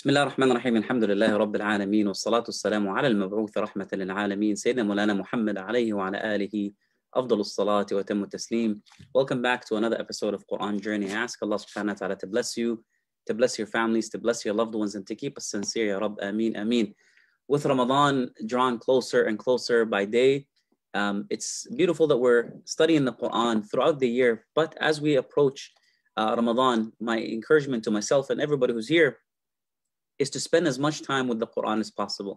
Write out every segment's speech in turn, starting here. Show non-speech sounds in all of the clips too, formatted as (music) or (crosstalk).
بسم الله الرحمن الرحيم الحمد لله رب العالمين والصلاة والسلام على المبعوث رحمة للعالمين سيدنا مولانا محمد عليه وعلى آله أفضل الصلاة وتم التسليم Welcome back to another episode of Quran Journey I ask Allah subhanahu wa ta'ala to bless you to bless your families, to bless your loved ones and to keep us sincere Ya Rabb, أَمِينٍ. Ameen With Ramadan drawn closer and closer by day um, it's beautiful that we're studying the Quran throughout the year but as we approach uh, Ramadan my encouragement to myself and everybody who's here is to spend as much time with the Quran as possible.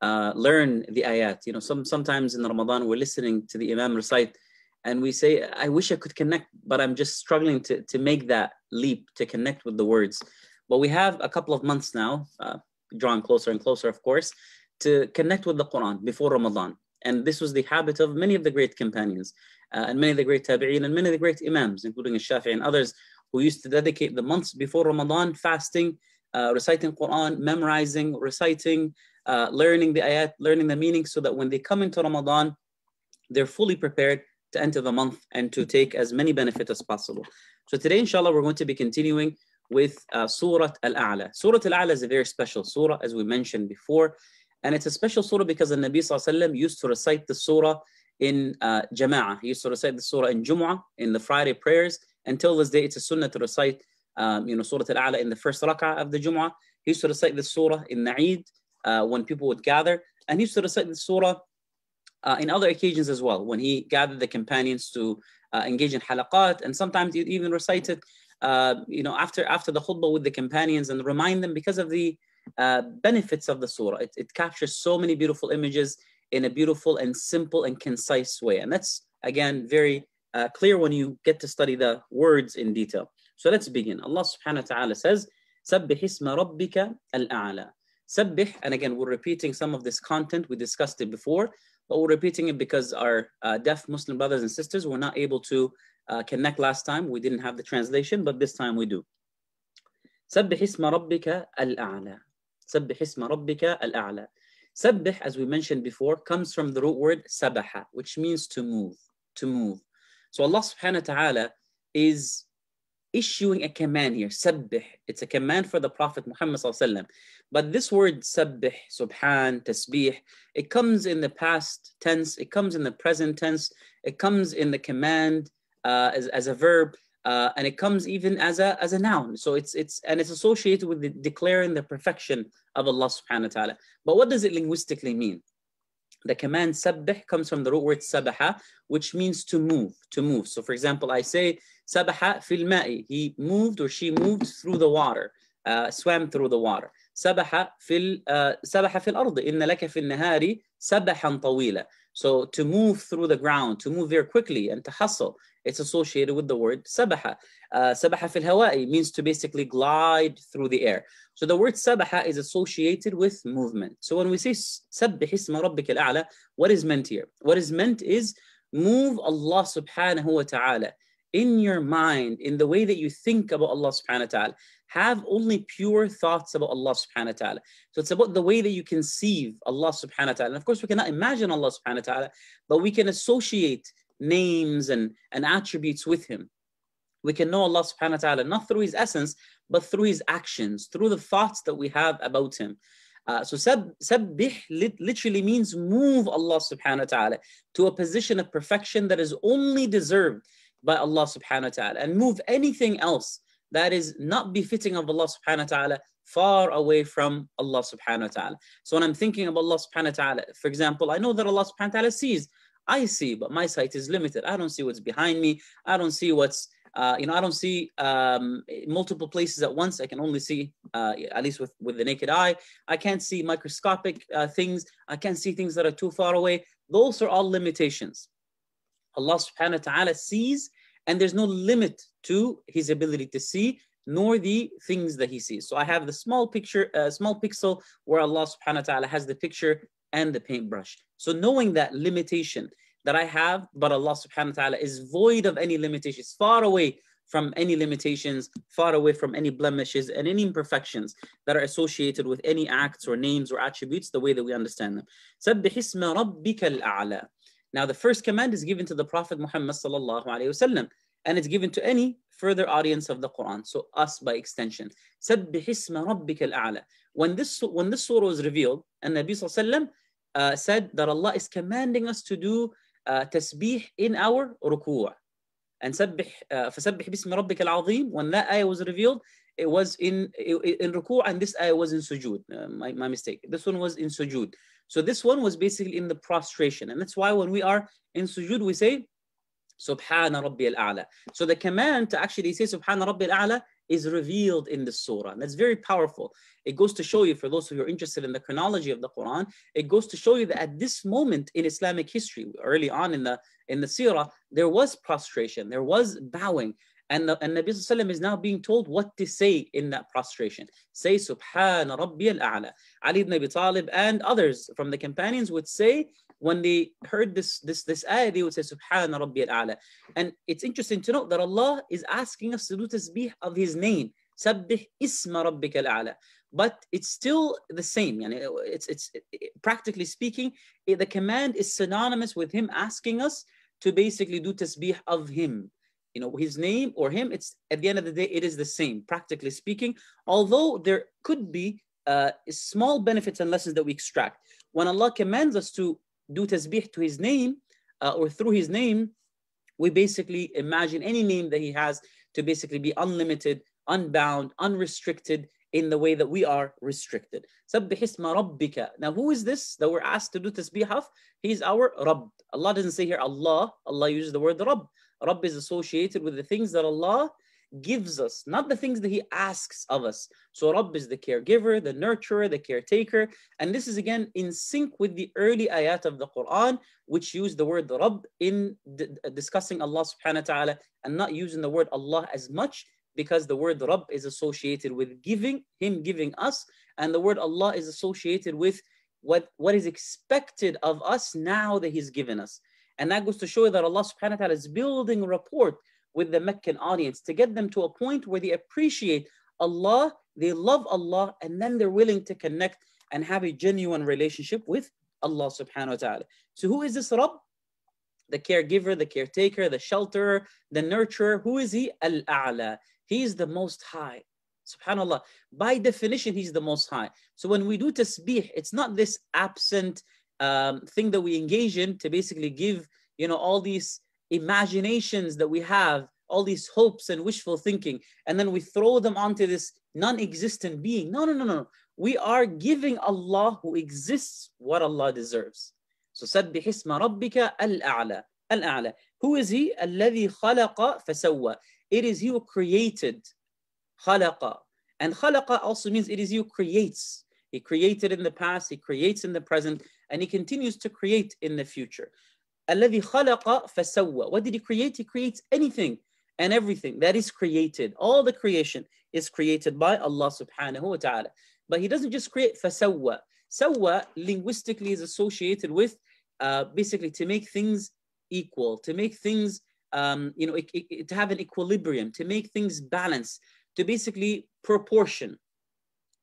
Uh, learn the ayat. You know, some sometimes in Ramadan we're listening to the Imam recite, and we say, "I wish I could connect, but I'm just struggling to to make that leap to connect with the words." But we have a couple of months now, uh, drawing closer and closer, of course, to connect with the Quran before Ramadan. And this was the habit of many of the great companions, uh, and many of the great tabi'een, and many of the great imams, including Shafi'i and others, who used to dedicate the months before Ramadan fasting uh, reciting Quran, memorizing, reciting, uh, learning the ayat, learning the meaning, so that when they come into Ramadan, they're fully prepared to enter the month and to take as many benefits as possible. So today, inshallah, we're going to be continuing with uh, Surah Al-A'la. Surah Al-A'la is a very special surah, as we mentioned before. And it's a special surah because the Nabi used to recite the surah in uh, Jama'ah. He used to recite the surah in Jumu'ah, in the Friday prayers. Until this day, it's a sunnah to recite um, you know, Surah Al-A'la in the first rak'ah of the Jum'ah. He used to recite the surah in the Eid uh, when people would gather. And he used to recite the surah uh, in other occasions as well, when he gathered the companions to uh, engage in halaqat. And sometimes he even recited, uh, you know, after, after the khutbah with the companions and remind them because of the uh, benefits of the surah. It, it captures so many beautiful images in a beautiful and simple and concise way. And that's, again, very uh, clear when you get to study the words in detail. So let's begin. Allah subhanahu wa ta'ala says, سَبِّحِ اسْمَ رَبِّكَ الْأَعْلَى Sabbih, and again, we're repeating some of this content. We discussed it before, but we're repeating it because our uh, deaf Muslim brothers and sisters were not able to uh, connect last time. We didn't have the translation, but this time we do. سبح اسم ربك الأعلى سبح اسم ربك الأعلى سبح as we mentioned before comes from the root word sabaha which means to move to move so Allah subhanahu wa ta'ala is issuing a command here, sabbih. It's a command for the Prophet Muhammad But this word sabbih, subhan, tasbih, it comes in the past tense, it comes in the present tense, it comes in the command uh, as, as a verb, uh, and it comes even as a as a noun. So it's it's and it's associated with the, declaring the perfection of Allah subhanahu wa ta'ala. But what does it linguistically mean? the command sabbih comes from the root word sabaha, which means to move, to move. So for example, I say sabaha fil ma'i, he moved or she moved through the water, uh, swam through the water. Sabaha fil, uh, sabaha fil ardi, inna laka fil nahari sabahan tawila. So to move through the ground, to move very quickly and to hustle. It's associated with the word sabaha. Uh, sabaha fil hawa'i means to basically glide through the air. So the word sabaha is associated with movement. So when we say sabbih isma rabbik al-a'la, what is meant here? What is meant is move Allah subhanahu wa ta'ala in your mind, in the way that you think about Allah subhanahu wa ta'ala. Have only pure thoughts about Allah subhanahu wa ta'ala. So it's about the way that you conceive Allah subhanahu wa ta'ala. And of course, we cannot imagine Allah subhanahu wa ta'ala, but we can associate names and, and attributes with him. We can know Allah subhanahu wa ta'ala not through his essence, but through his actions, through the thoughts that we have about him. Uh, so sab, sabbih literally means move Allah subhanahu wa ta'ala to a position of perfection that is only deserved by Allah subhanahu wa ta'ala and move anything else that is not befitting of Allah subhanahu wa ta'ala far away from Allah subhanahu wa ta'ala. So when I'm thinking of Allah subhanahu wa ta'ala, for example, I know that Allah subhanahu wa ta'ala sees I see, but my sight is limited. I don't see what's behind me. I don't see what's, uh, you know, I don't see um, multiple places at once. I can only see, uh, at least with, with the naked eye. I can't see microscopic uh, things. I can't see things that are too far away. Those are all limitations. Allah subhanahu wa ta'ala sees, and there's no limit to his ability to see nor the things that he sees. So I have the small picture, uh, small pixel where Allah subhanahu wa ta'ala has the picture and the paintbrush. So knowing that limitation that I have, but Allah subhanahu wa ta'ala is void of any limitations, far away from any limitations, far away from any blemishes and any imperfections that are associated with any acts or names or attributes the way that we understand them. Now the first command is given to the Prophet Muhammad sallallahu alayhi wasallam and it's given to any further audience of the Quran, so us by extension. When this when this surah was revealed, and Nabi Sallallahu uh, said that Allah is commanding us to do uh, tasbih in our ruku' and سبح uh, فسبح باسم ربك العظيم when that ayah was revealed it was in in ruku' and this ayah was in sujood uh, my, my mistake this one was in sujood so this one was basically in the prostration and that's why when we are in sujood we say Subhana Rabbi al-A'la. So the command to actually say Subhana Rabbi al-A'la is revealed in the surah. And that's very powerful. It goes to show you, for those who are interested in the chronology of the Quran, it goes to show you that at this moment in Islamic history, early on in the in the seerah, there was prostration, there was bowing. And, the, and Nabi Sallallahu is now being told what to say in that prostration. Say Subhan Rabbi al-A'la. Ali ibn Abi Talib and others from the companions would say when they heard this this this ayah, they would say Subhana Rabbi al And it's interesting to note that Allah is asking us to do tasbih of His name. Sabbih isma rabbika al-A'la. But it's still the same. Yani it's it's it, practically speaking, it, the command is synonymous with Him asking us to basically do tasbih of Him. You know, his name or him, it's at the end of the day, it is the same, practically speaking. Although there could be uh, small benefits and lessons that we extract. When Allah commands us to do tasbih to his name uh, or through his name, we basically imagine any name that he has to basically be unlimited, unbound, unrestricted in the way that we are restricted. Now, who is this that we're asked to do tasbih of? He's our Rabb. Allah doesn't say here Allah, Allah uses the word Rabb. Rabb is associated with the things that Allah gives us, not the things that he asks of us. So Rabb is the caregiver, the nurturer, the caretaker. And this is again in sync with the early ayat of the Quran, which use the word Rabb in d- discussing Allah subhanahu wa ta'ala and not using the word Allah as much because the word Rabb is associated with giving, him giving us. And the word Allah is associated with what, what is expected of us now that he's given us. And that goes to show that Allah subhanahu wa ta'ala is building rapport with the Meccan audience to get them to a point where they appreciate Allah, they love Allah, and then they're willing to connect and have a genuine relationship with Allah subhanahu wa ta'ala. So who is this Rabb? The caregiver, the caretaker, the shelterer, the nurturer. Who is he? Al-A'la. He is the most high. Subhanallah. By definition, he's the most high. So when we do tasbih, it's not this absent um, thing that we engage in to basically give, you know, all these imaginations that we have, all these hopes and wishful thinking, and then we throw them onto this non existent being. No, no, no, no. We are giving Allah who exists what Allah deserves. So, سَبِّحِ اسْمَ رَبِّكَ الْأَعْلَى الأعلى. Who is he? الذي khalaqa فسوى. It is he who created. khalaqa. And khalaqa also means it is he who creates. He created in the past, he creates in the present, and he continues to create in the future. الذي خلق فسوى. What did he create? He creates anything and everything that is created. All the creation is created by Allah subhanahu wa ta'ala. But he doesn't just create فسوى. Sawa linguistically is associated with uh, basically to make things equal, to make things, um, you know, it, it, to have an equilibrium, to make things balance, to basically proportion,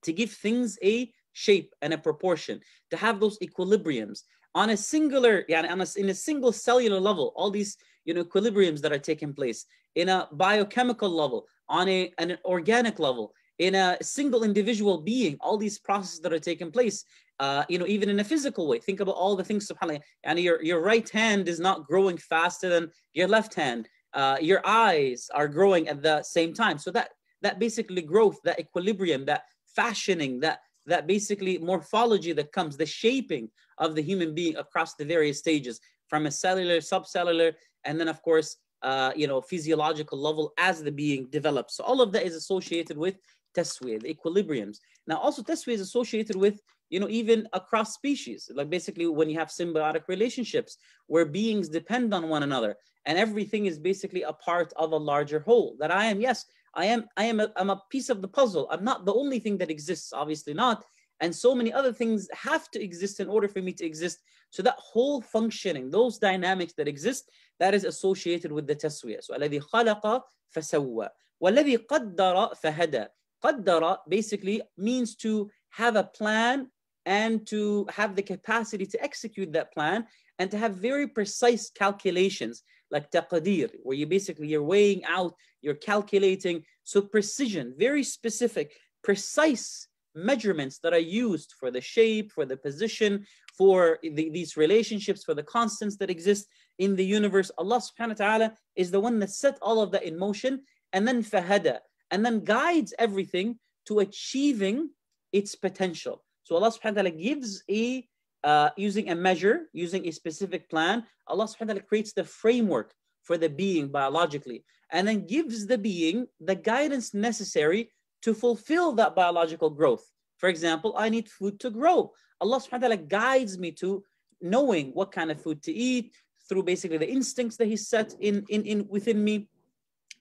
to give things a shape and a proportion, to have those equilibriums on a singular, yeah, on a, in a single cellular level, all these you know equilibriums that are taking place in a biochemical level, on a, an organic level, in a single individual being, all these processes that are taking place, uh, you know, even in a physical way. Think about all the things, subhanAllah. And your, your right hand is not growing faster than your left hand. Uh, your eyes are growing at the same time. So that that basically growth, that equilibrium, that fashioning, that that basically morphology that comes, the shaping of the human being across the various stages, from a cellular, subcellular, and then of course, uh, you know, physiological level as the being develops. So all of that is associated with taswir, the equilibriums. Now also taswir is associated with, you know, even across species, like basically when you have symbiotic relationships where beings depend on one another and everything is basically a part of a larger whole that I am, yes, I am, I am a, I'm a piece of the puzzle. I'm not the only thing that exists, obviously not, and so many other things have to exist in order for me to exist. So that whole functioning, those dynamics that exist, that is associated with the taswiyah. So الذي خلق فسوى والذي قدر فهدى قدر basically means to have a plan and to have the capacity to execute that plan and to have very precise calculations like taqadir where you basically you're weighing out you're calculating so precision very specific precise measurements that are used for the shape, for the position, for the, these relationships, for the constants that exist in the universe. Allah subhanahu wa ta'ala is the one that set all of that in motion and then fahada, and then guides everything to achieving its potential. So Allah subhanahu wa ta'ala gives a, uh, using a measure, using a specific plan, Allah subhanahu wa ta'ala creates the framework for the being biologically, and then gives the being the guidance necessary to fulfill that biological growth. For example, I need food to grow. Allah subhanahu wa ta'ala guides me to knowing what kind of food to eat through basically the instincts that He set in, in, in within me.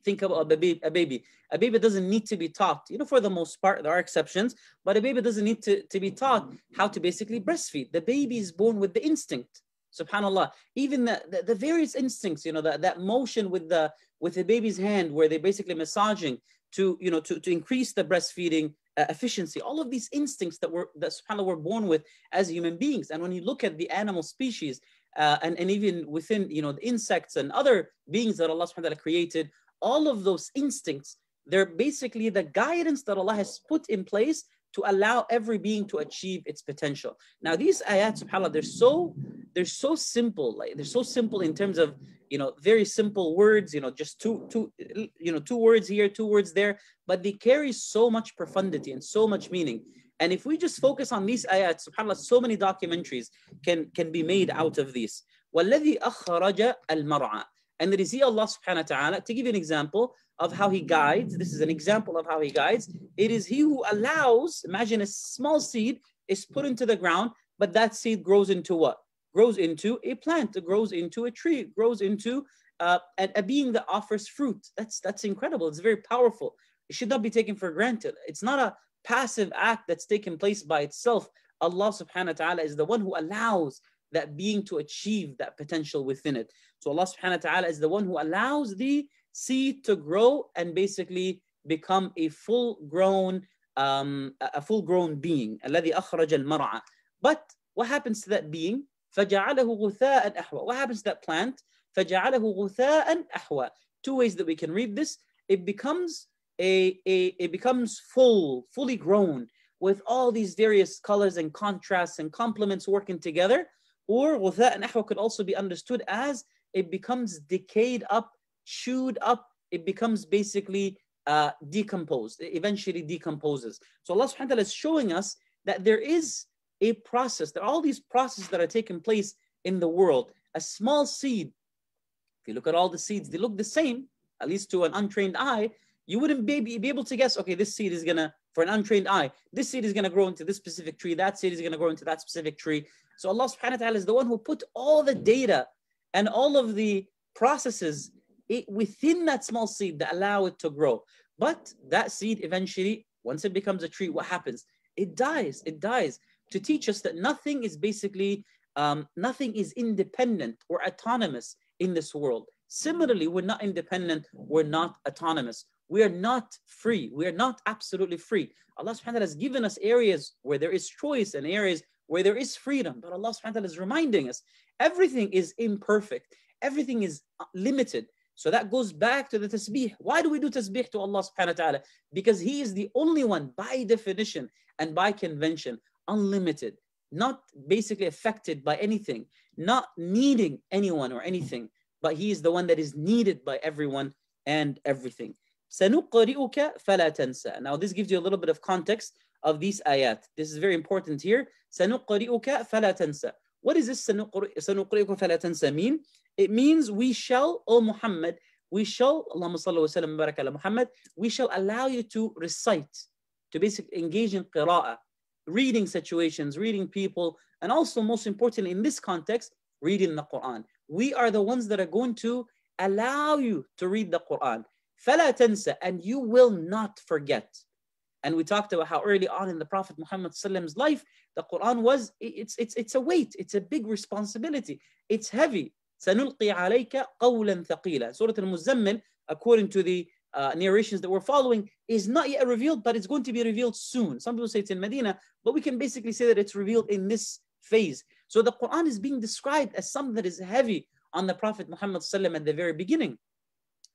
Think about a baby, a baby. A baby doesn't need to be taught, you know, for the most part, there are exceptions, but a baby doesn't need to, to be taught how to basically breastfeed. The baby is born with the instinct. Subhanallah. Even the, the, the various instincts, you know, that, that motion with the with the baby's hand where they're basically massaging to, you know, to, to increase the breastfeeding uh, efficiency, all of these instincts that were that subhanAllah, we're born with as human beings. And when you look at the animal species uh, and, and even within, you know, the insects and other beings that Allah subhanahu wa ta'ala created, all of those instincts, they're basically the guidance that Allah has put in place to allow every being to achieve its potential. Now, these ayat, subhanAllah, they're so they're so simple like they're so simple in terms of you know very simple words you know just two two you know two words here two words there but they carry so much profundity and so much meaning and if we just focus on these ayat subhanallah so many documentaries can can be made out of these والذي أخرج المرعى and it is he Allah subhanahu wa ta'ala to give you an example of how he guides this is an example of how he guides it is he who allows imagine a small seed is put into the ground but that seed grows into what grows into a plant, that grows into a tree, it grows into uh, a, a being that offers fruit. That's, that's incredible. It's very powerful. It should not be taken for granted. It's not a passive act that's taken place by itself. Allah subhanahu wa ta'ala is the one who allows that being to achieve that potential within it. So Allah subhanahu wa ta'ala is the one who allows the seed to grow and basically become a full grown um, a full grown being. But what happens to that being? فَجَعَلَهُ غُثَاءً أَحْوَى What happens to that plant? فَجَعَلَهُ غُثَاءً أَحْوَى Two ways that we can read this. It becomes a, a it becomes full, fully grown, with all these various colors and contrasts and complements working together. Or غُثَاءً أَحْوَى could also be understood as it becomes decayed up, chewed up, it becomes basically uh, decomposed, it eventually decomposes. So Allah subhanahu wa ta'ala is showing us that there is a process, that all these processes that are taking place in the world, a small seed, if you look at all the seeds, they look the same, at least to an untrained eye, you wouldn't be, be able to guess, okay, this seed is gonna, for an untrained eye, this seed is gonna grow into this specific tree, that seed is gonna grow into that specific tree. So Allah subhanahu wa ta'ala is the one who put all the data and all of the processes within that small seed that allow it to grow. But that seed eventually, once it becomes a tree, what happens? It dies, it dies to teach us that nothing is basically, um, nothing is independent or autonomous in this world. Similarly, we're not independent, we're not autonomous. We are not free. We are not absolutely free. Allah subhanahu wa ta'ala has given us areas where there is choice and areas where there is freedom. But Allah subhanahu wa ta'ala is reminding us everything is imperfect, everything is limited. So that goes back to the tasbih. Why do we do tasbih to Allah subhanahu wa ta'ala? Because He is the only one by definition and by convention unlimited, not basically affected by anything, not needing anyone or anything, but He is the one that is needed by everyone and everything. سَنُقْرِئُكَ فَلَا Now this gives you a little bit of context of these ayat. This is very important here. سَنُقْرِئُكَ فَلَا What does this سَنُقْرِئُكَ فَلَا تَنْسَى mean? It means we shall, O Muhammad, we shall, Allahumma salli wa sallam barak ala Muhammad, we shall allow you to recite, to basically engage in qira'ah reading situations, reading people, and also most importantly in this context, reading the Quran. We are the ones that are going to allow you to read the Quran. فَلَا تَنْسَى And you will not forget. And we talked about how early on in the Prophet Muhammad's life, the Quran was, it's, it's, it's a weight, it's a big responsibility, it's heavy. سَنُلْقِي عَلَيْكَ قَوْلًا ثَقِيلًا Surah Al-Muzammil, according to the uh, narrations that we're following is not yet revealed, but it's going to be revealed soon. Some people say it's in Medina, but we can basically say that it's revealed in this phase. So the Quran is being described as something that is heavy on the Prophet Muhammad at the very beginning.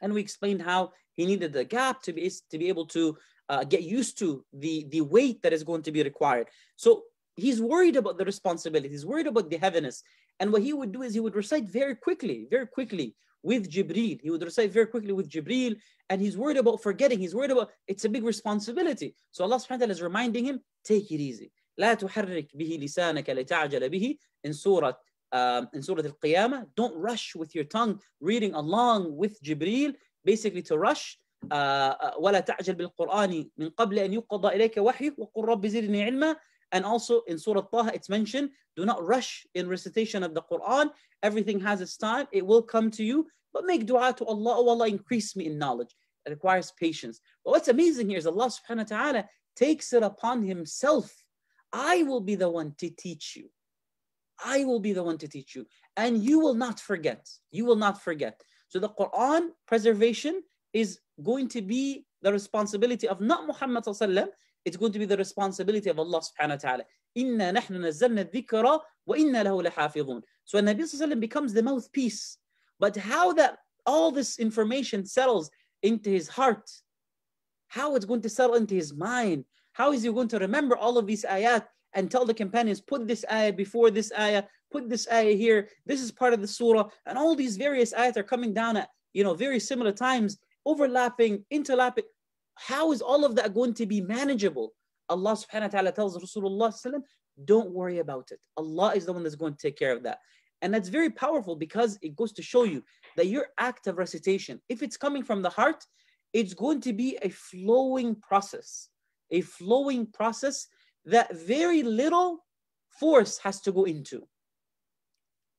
And we explained how he needed the gap to be, to be able to uh, get used to the, the weight that is going to be required. So he's worried about the responsibility, he's worried about the heaviness. And what he would do is he would recite very quickly, very quickly, with Jibril, He would recite very quickly with Jibril, and he's worried about forgetting. He's worried about it's a big responsibility. So Allah subhanahu wa ta'ala is reminding him, take it easy. لا تحرك به لسانك لتعجل به in Surah um, in Surah Al-Qiyamah. Don't rush with your tongue reading along with Jibril. basically to rush. Uh, uh, ولا تعجل بالقرآن من قبل أن يقضى إليك وحي وقل رب زدني علما and also in Surah Taha, it's mentioned do not rush in recitation of the Quran. Everything has its time, it will come to you. But make dua to Allah, oh Allah, increase me in knowledge. It requires patience. But what's amazing here is Allah subhanahu wa ta'ala takes it upon Himself. I will be the one to teach you. I will be the one to teach you. And you will not forget. You will not forget. So the Quran preservation is going to be the responsibility of not Muhammad it's going to be the responsibility of Allah subhanahu wa ta'ala. Inna nahnu nazzalna dhikra wa inna lahu lahafidhun. So Nabi Sallallahu becomes the mouthpiece. But how that all this information settles into his heart, how it's going to settle into his mind, how is he going to remember all of these ayat and tell the companions, put this ayah before this ayah, put this ayah here, this is part of the surah, and all these various ayat are coming down at you know very similar times, overlapping, interlapping. How is all of that going to be manageable? Allah subhanahu wa ta'ala tells Rasulullah, don't worry about it. Allah is the one that's going to take care of that. And that's very powerful because it goes to show you that your act of recitation, if it's coming from the heart, it's going to be a flowing process, a flowing process that very little force has to go into.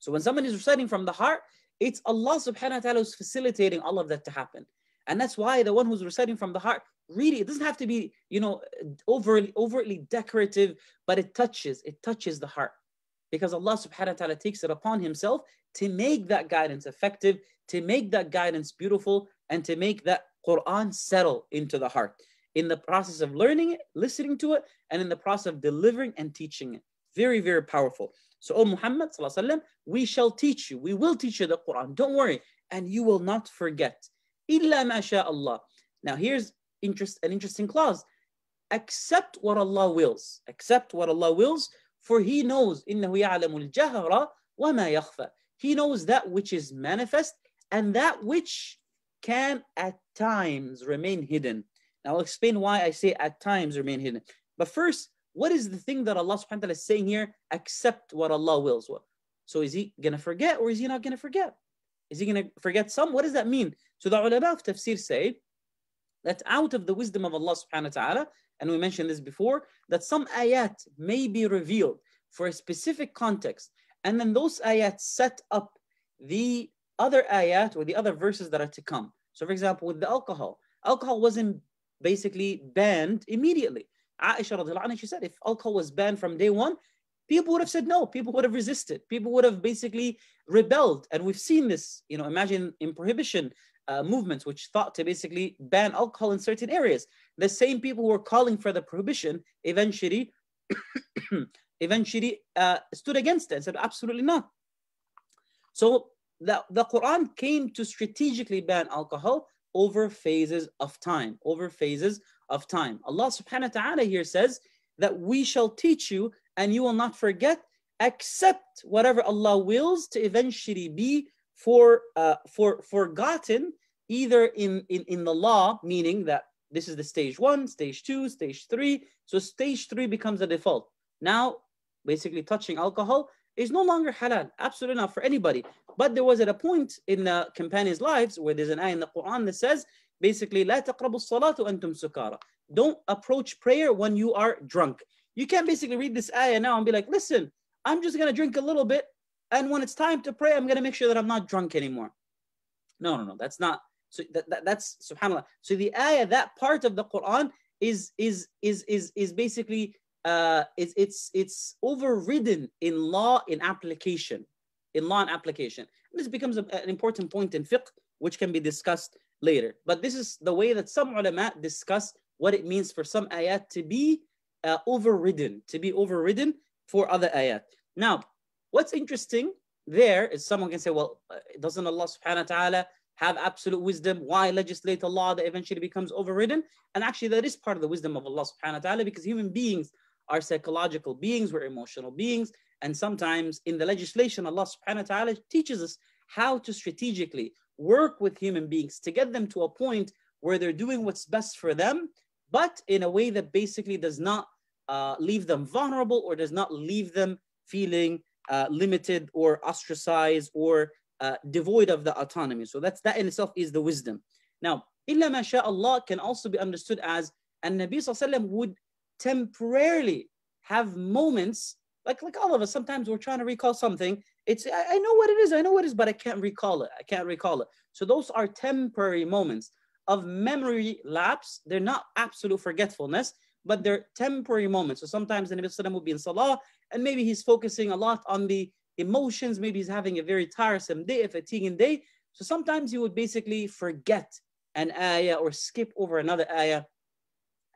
So when someone is reciting from the heart, it's Allah subhanahu wa ta'ala who's facilitating all of that to happen. And that's why the one who's reciting from the heart, really, it doesn't have to be, you know, overly, overtly decorative, but it touches, it touches the heart. Because Allah subhanahu wa ta'ala takes it upon himself to make that guidance effective, to make that guidance beautiful, and to make that Quran settle into the heart in the process of learning it, listening to it, and in the process of delivering and teaching it. Very, very powerful. So, O Muhammad, وسلم, we shall teach you, we will teach you the Quran. Don't worry, and you will not forget. Illa مَا شَاءَ Now here's interest, an interesting clause. Accept what Allah wills. Accept what Allah wills, for He knows إِنَّهُ يَعْلَمُ الْجَهْرَ وَمَا He knows that which is manifest and that which can at times remain hidden. Now I'll explain why I say at times remain hidden. But first, what is the thing that Allah subhanahu wa ta'ala is saying here? Accept what Allah wills. So is he gonna forget or is he not gonna forget? Is he going to forget some? What does that mean? So the ulama of tafsir say that out of the wisdom of Allah subhanahu wa ta'ala, and we mentioned this before, that some ayat may be revealed for a specific context. And then those ayat set up the other ayat or the other verses that are to come. So for example, with the alcohol, alcohol wasn't basically banned immediately. Aisha anha, she said, if alcohol was banned from day one, people would have said no. People would have resisted. People would have basically rebelled. And we've seen this, you know, imagine in prohibition uh, movements, which thought to basically ban alcohol in certain areas. The same people who were calling for the prohibition eventually, (coughs) eventually uh, stood against it and said, absolutely not. So the, the Quran came to strategically ban alcohol over phases of time, over phases of time. Allah subhanahu wa ta'ala here says that we shall teach you and you will not forget except whatever Allah wills to eventually be for, uh, for forgotten either in, in, in the law, meaning that this is the stage one, stage two, stage three. So stage three becomes the default. Now, basically touching alcohol is no longer halal, absolutely not for anybody. But there was at a point in the companions' lives where there's an ayah in the Quran that says, basically, لا تقربوا الصلاة antum sukara. Don't approach prayer when you are drunk. You can not basically read this ayah now and be like, listen, I'm just going to drink a little bit. And when it's time to pray, I'm going to make sure that I'm not drunk anymore. No, no, no. That's not. So that, that, that's subhanallah. So the ayah, that part of the Quran is is is is is basically uh it's it's it's overridden in law in application, in law and application. And this becomes a, an important point in fiqh, which can be discussed later. But this is the way that some ulama discuss what it means for some ayat to be uh, overridden, to be overridden for other ayat. Now, what's interesting there is someone can say, well, uh, doesn't Allah subhanahu wa ta'ala have absolute wisdom? Why legislate a law that eventually becomes overridden? And actually, that is part of the wisdom of Allah subhanahu wa ta'ala because human beings are psychological beings, we're emotional beings. And sometimes in the legislation, Allah subhanahu wa ta'ala teaches us how to strategically work with human beings to get them to a point where they're doing what's best for them but in a way that basically does not uh, leave them vulnerable or does not leave them feeling uh, limited or ostracized or uh, devoid of the autonomy. So that's that in itself is the wisdom. Now, illa masha Allah can also be understood as and Nabi Sallallahu would temporarily have moments like like all of us. Sometimes we're trying to recall something. It's I, I know what it is. I know what it is, but I can't recall it. I can't recall it. So those are temporary moments of memory lapse. They're not absolute forgetfulness, but they're temporary moments. So sometimes the Nabi will be in salah and maybe he's focusing a lot on the emotions. Maybe he's having a very tiresome day, a fatiguing day. So sometimes he would basically forget an ayah or skip over another ayah.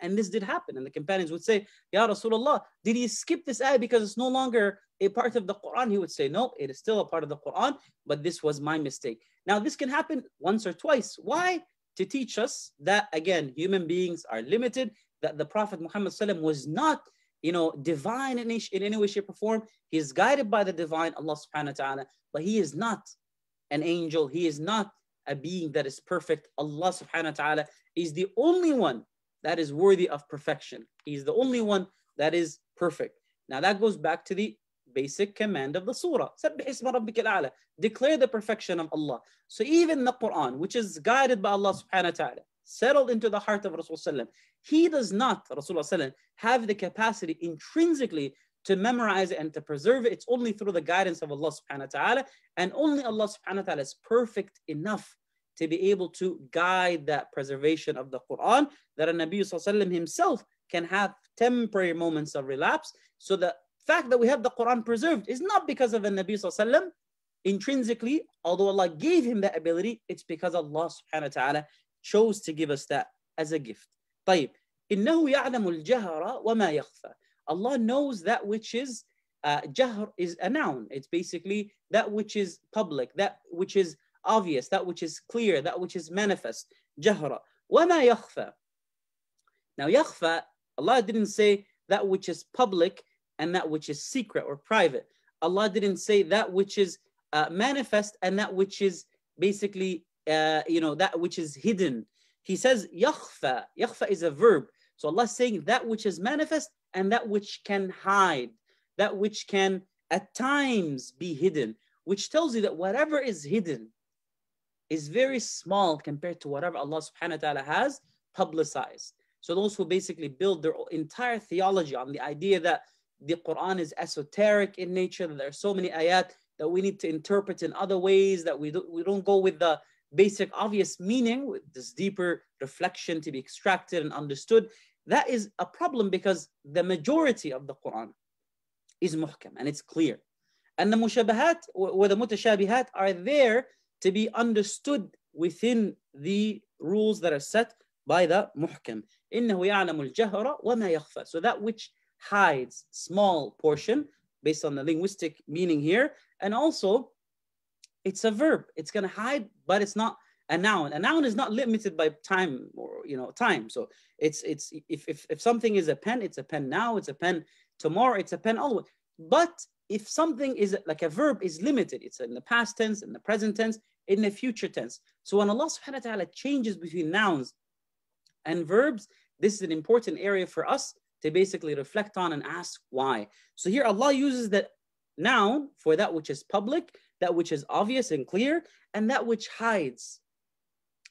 And this did happen. And the companions would say, Ya Rasulullah, did he skip this ayah because it's no longer a part of the Quran? He would say, No, it is still a part of the Quran, but this was my mistake. Now, this can happen once or twice. Why? to teach us that, again, human beings are limited, that the Prophet Muhammad was not you know, divine in, in any way, shape, or form. He is guided by the divine Allah subhanahu wa ta'ala, but he is not an angel. He is not a being that is perfect. Allah subhanahu wa ta'ala is the only one that is worthy of perfection. He is the only one that is perfect. Now that goes back to the basic command of the surah. Declare the perfection of Allah. So even the Quran, which is guided by Allah subhanahu wa ta'ala, settled into the heart of Rasulullah he does not, Rasulullah have the capacity intrinsically to memorize it and to preserve it. It's only through the guidance of Allah subhanahu wa ta'ala. And only Allah subhanahu wa ta'ala is perfect enough to be able to guide that preservation of the Quran that a Nabi himself can have temporary moments of relapse so that fact that we have the Quran preserved is not because of the Nabi Sallallahu intrinsically, although Allah gave him that ability, it's because Allah subhanahu wa ta'ala chose to give us that as a gift. طيب إنه يعلم الجهر وما يخفى Allah knows that which is uh, is a noun. It's basically that which is public, that which is obvious, that which is clear, that which is manifest. جهر وما يخفى. Now, يخفى. Allah didn't say that which is public and that which is secret or private. Allah didn't say that which is uh, manifest and that which is basically, uh, you know, that which is hidden. He says yakhfa. Yakhfa is a verb. So Allah is saying that which is manifest and that which can hide, that which can at times be hidden, which tells you that whatever is hidden is very small compared to whatever Allah subhanahu wa ta'ala has publicized. So those who basically build their entire theology on the idea that the Quran is esoteric in nature. There are so many ayat that we need to interpret in other ways that we, do, we don't go with the basic obvious meaning with this deeper reflection to be extracted and understood. That is a problem because the majority of the Quran is muhkam and it's clear. And the mushabahat or the mutashabihat are there to be understood within the rules that are set by the muhkam. إِنَّهُ يَعْلَمُ So that which hides small portion based on the linguistic meaning here. And also it's a verb. It's going to hide, but it's not a noun. A noun is not limited by time or, you know, time. So it's, it's, if, if, if something is a pen, it's a pen now, it's a pen tomorrow, it's a pen always. But if something is like a verb is limited, it's in the past tense, in the present tense, in the future tense. So when Allah subhanahu wa ta'ala changes between nouns and verbs, this is an important area for us to basically reflect on and ask why. So here Allah uses that noun for that which is public, that which is obvious and clear, and that which hides.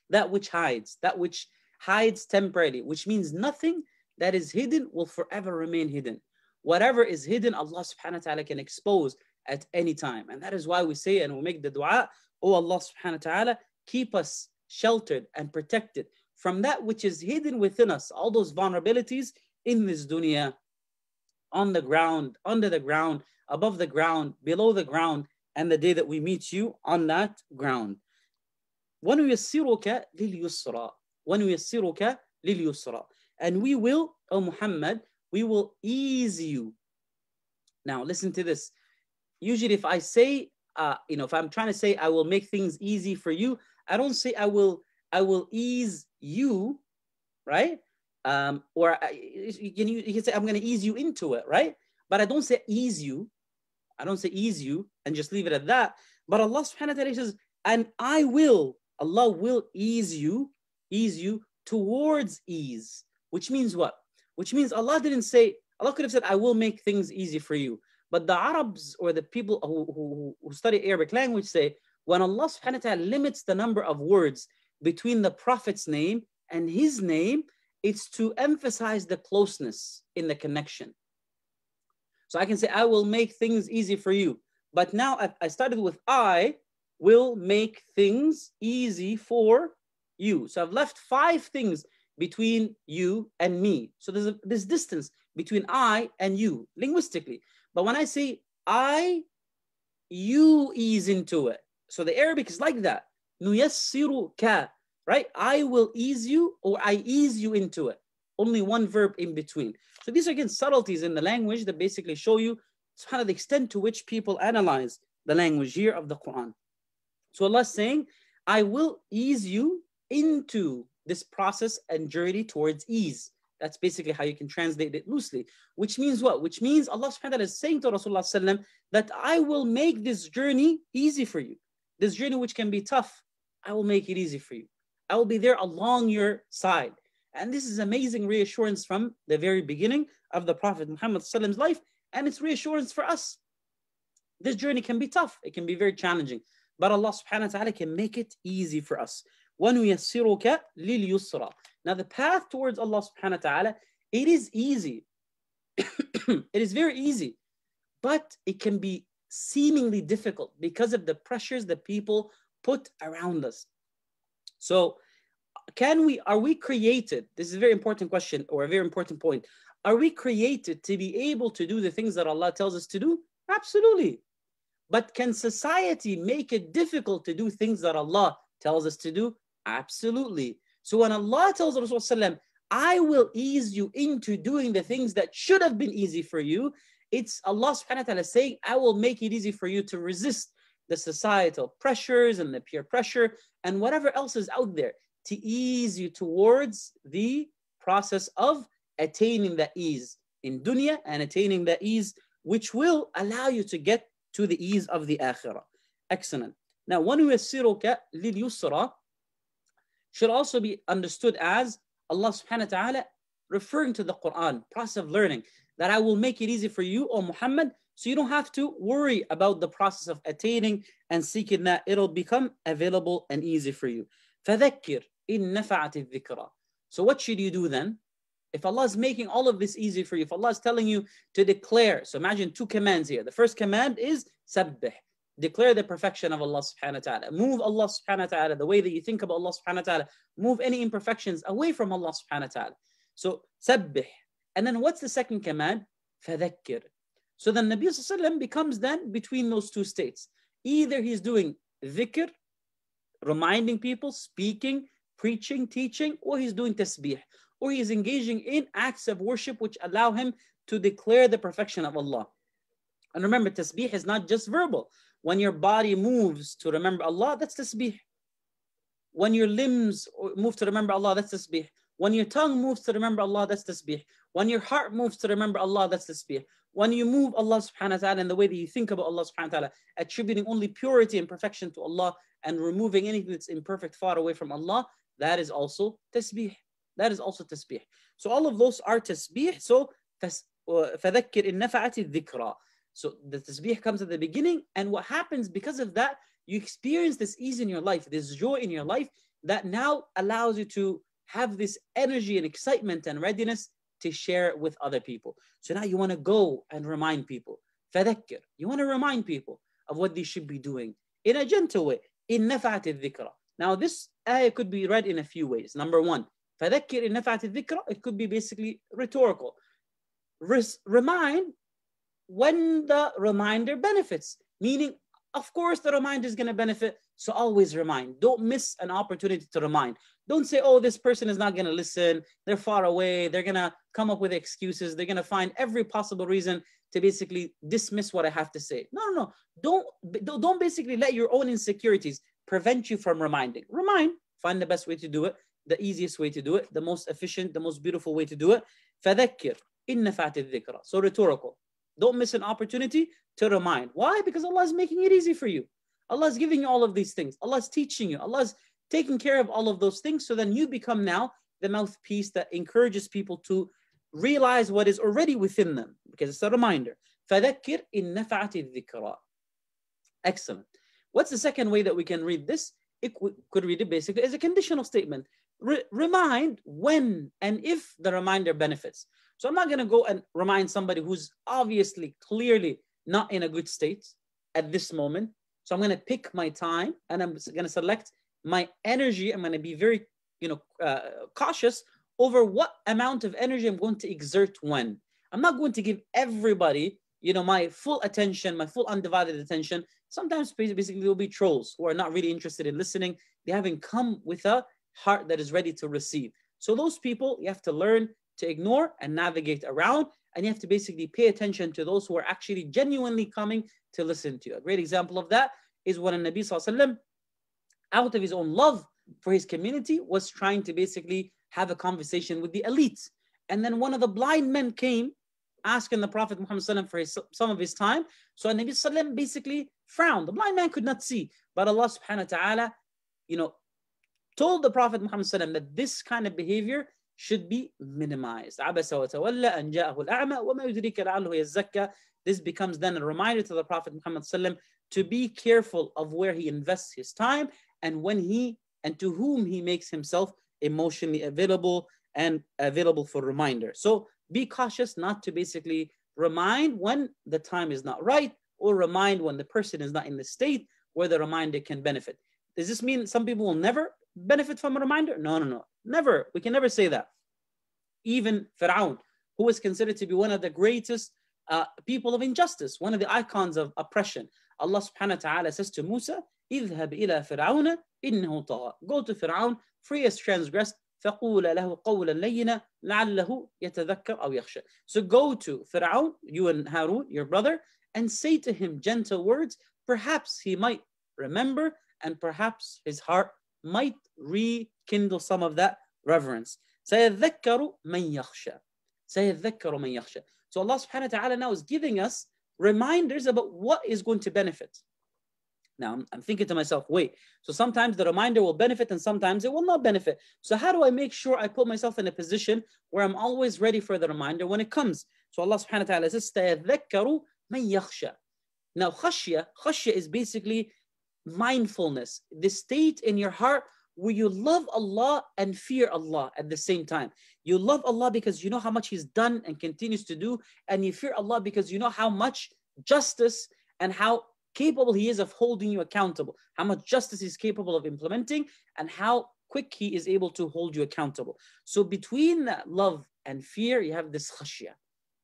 That which hides, that which hides temporarily, which means nothing that is hidden will forever remain hidden. Whatever is hidden, Allah subhanahu wa ta'ala can expose at any time. And that is why we say and we make the dua, O oh Allah subhanahu wa ta'ala, keep us sheltered and protected from that which is hidden within us, all those vulnerabilities in this dunya, on the ground, under the ground, above the ground, below the ground, and the day that we meet you on that ground. when when we we لِلْيُسْرَى lil yusra, And we will, O Muhammad, we will ease you. Now listen to this. Usually if I say, uh, you know, if I'm trying to say I will make things easy for you, I don't say I will, I will ease you, right? um, or uh, I, you, can, you can say I'm going to ease you into it, right? But I don't say ease you. I don't say ease you and just leave it at that. But Allah subhanahu wa ta'ala says, and I will, Allah will ease you, ease you towards ease, which means what? Which means Allah didn't say, Allah could have said, I will make things easy for you. But the Arabs or the people who, who, who study Arabic language say, when Allah subhanahu wa ta'ala limits the number of words between the Prophet's name and his name, it's to emphasize the closeness in the connection. So I can say, I will make things easy for you. But now I started with I will make things easy for you. So I've left five things between you and me. So there's a, this distance between I and you linguistically. But when I say I, you ease into it. So the Arabic is like that right? I will ease you or I ease you into it. Only one verb in between. So these are again subtleties in the language that basically show you kind of the extent to which people analyze the language here of the Quran. So Allah saying, I will ease you into this process and journey towards ease. That's basically how you can translate it loosely, which means what? Which means Allah subhanahu wa ta'ala is saying to Rasulullah that I will make this journey easy for you. This journey which can be tough, I will make it easy for you. I will be there along your side. And this is amazing reassurance from the very beginning of the Prophet Muhammad's life. And it's reassurance for us. This journey can be tough. It can be very challenging. But Allah subhanahu wa ta'ala can make it easy for us. وَنُيَسِّرُكَ لِلْيُسْرَى Now the path towards Allah subhanahu wa ta'ala, it is easy. (coughs) it is very easy. But it can be seemingly difficult because of the pressures that people put around us. So can we, are we created? This is a very important question or a very important point. Are we created to be able to do the things that Allah tells us to do? Absolutely. But can society make it difficult to do things that Allah tells us to do? Absolutely. So when Allah tells Rasulullah, I will ease you into doing the things that should have been easy for you, it's Allah subhanahu wa ta'ala saying, I will make it easy for you to resist the societal pressures and the peer pressure and whatever else is out there to ease you towards the process of attaining that ease in dunya and attaining that ease which will allow you to get to the ease of the akhirah. Excellent. Now, one lil yusra, should also be understood as Allah subhanahu wa ta'ala referring to the Quran, process of learning, that I will make it easy for you, O Muhammad, so you don't have to worry about the process of attaining and seeking that. It'll become available and easy for you. فَذَكِّرْ إِن نَفَعَتِ الذِّكْرَى So what should you do then? If Allah is making all of this easy for you, if Allah is telling you to declare, so imagine two commands here. The first command is سَبِّح declare the perfection of Allah subhanahu wa ta'ala. Move Allah subhanahu wa ta'ala, the way that you think about Allah subhanahu wa ta'ala. Move any imperfections away from Allah subhanahu wa ta'ala. So, sabbih. And then what's the second command? فذكر. So then Nabi becomes then between those two states. Either he's doing dhikr, reminding people, speaking, preaching, teaching, or he's doing tasbih, or he's engaging in acts of worship which allow him to declare the perfection of Allah. And remember, tasbih is not just verbal. When your body moves to remember Allah, that's tasbih. When your limbs move to remember Allah, that's tasbih. When your tongue moves to remember Allah, that's tasbih. When your heart moves to remember Allah, that's tasbih. When you move Allah subhanahu wa ta'ala in the way that you think about Allah subhanahu wa ta'ala, attributing only purity and perfection to Allah and removing anything that's imperfect far away from Allah, that is also tasbih. That is also tasbih. So all of those are tasbih. So فذكر إن نفعت الذكرى. So the tasbih comes at the beginning, and what happens because of that, you experience this ease in your life, this joy in your life that now allows you to have this energy and excitement and readiness to share it with other people. So now you want to go and remind people. فذكر. You want to remind people of what they should be doing in a gentle way. In نفعت الذكرى. Now this ayah could be read in a few ways. Number one, فذكر in نفعت الذكرى. It could be basically rhetorical. remind when the reminder benefits. Meaning, of course, the reminder is going to benefit. So always remind. Don't miss an opportunity to remind. Don't say, oh, this person is not going to listen. They're far away. They're going to come up with excuses. They're going to find every possible reason to basically dismiss what I have to say. No, no, no. Don't, don't basically let your own insecurities prevent you from reminding. Remind, find the best way to do it, the easiest way to do it, the most efficient, the most beautiful way to do it. فذكر إن So rhetorical. Don't miss an opportunity to remind. Why? Because Allah is making it easy for you. Allah is giving you all of these things. Allah is teaching you. Allah is taking care of all of those things. So then you become now the mouthpiece that encourages people to realize what is already within them, because it's a reminder. فذكر إن نفعت الذكرى. Excellent. What's the second way that we can read this? It could read it basically as a conditional statement. Re- remind when and if the reminder benefits. So I'm not going to go and remind somebody who's obviously, clearly not in a good state at this moment. So I'm going to pick my time and I'm going to select my energy, I'm going to be very, you know, uh, cautious over what amount of energy I'm going to exert when. I'm not going to give everybody, you know, my full attention, my full undivided attention. Sometimes basically there'll be trolls who are not really interested in listening. They haven't come with a heart that is ready to receive. So those people you have to learn to ignore and navigate around. And you have to basically pay attention to those who are actually genuinely coming to listen to you. A great example of that is when a Nabi Sallallahu out of his own love for his community, was trying to basically have a conversation with the elites. And then one of the blind men came asking the Prophet Muhammad for his, some of his time. So Nabi Sallam basically frowned. The blind man could not see. But Allah subhanahu wa ta'ala, you know, told the Prophet Muhammad that this kind of behavior should be minimized. This becomes then a reminder to the Prophet Muhammad to be careful of where he invests his time and when he and to whom he makes himself emotionally available and available for reminder. So be cautious not to basically remind when the time is not right or remind when the person is not in the state where the reminder can benefit. Does this mean some people will never benefit from a reminder? No, no, no. Never. We can never say that. Even Fir'aun, who is considered to be one of the greatest uh, people of injustice, one of the icons of oppression. Allah subhanahu wa ta'ala says to Musa, اذهب إلى فرعون إنه طغى Go to فرعون free has transgressed فقول له قولا لينا لعله يتذكر أو يخشى So go to فرعون you and Harun your brother and say to him gentle words perhaps he might remember and perhaps his heart might rekindle some of that reverence سيذكر من يخشى سيذكر من يخشى So Allah subhanahu wa ta'ala now is giving us reminders about what is going to benefit now I'm, I'm, thinking to myself, wait, so sometimes the reminder will benefit and sometimes it will not benefit. So how do I make sure I put myself in a position where I'm always ready for the reminder when it comes? So Allah subhanahu wa ta'ala says, Now khashya, khashya is basically mindfulness, the state in your heart where you love Allah and fear Allah at the same time. You love Allah because you know how much He's done and continues to do, and you fear Allah because you know how much justice and how capable he is of holding you accountable, how much justice he's capable of implementing, and how quick he is able to hold you accountable. So between that love and fear, you have this khashya,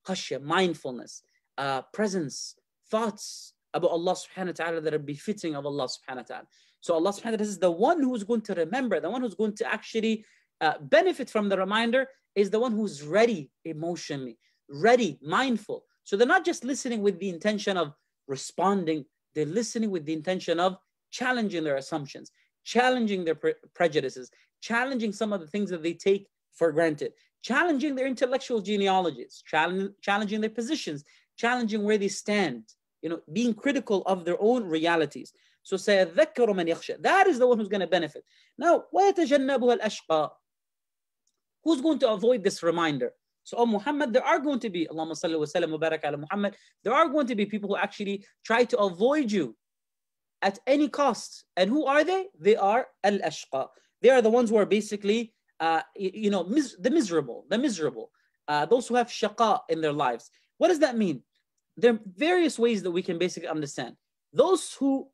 khashya, mindfulness, uh, presence, thoughts about Allah subhanahu wa ta'ala that are befitting of Allah subhanahu wa ta'ala. So Allah subhanahu wa ta'ala is the one who's going to remember, the one who's going to actually uh, benefit from the reminder is the one who's ready emotionally, ready, mindful. So they're not just listening with the intention of responding they're listening with the intention of challenging their assumptions, challenging their pre- prejudices, challenging some of the things that they take for granted, challenging their intellectual genealogies, challenge, challenging their positions, challenging where they stand, you know, being critical of their own realities. So say يخشى. That is the one who's going to benefit. Now, Who's going to avoid this reminder? So, oh, Muhammad, there are going to be, Allahumma salli wa sallam mubarak ala Muhammad, there are going to be people who actually try to avoid you at any cost. And who are they? They are al ashqa. They are the ones who are basically, uh, you know, mis- the miserable, the miserable, uh, those who have shaqa in their lives. What does that mean? There are various ways that we can basically understand. Those who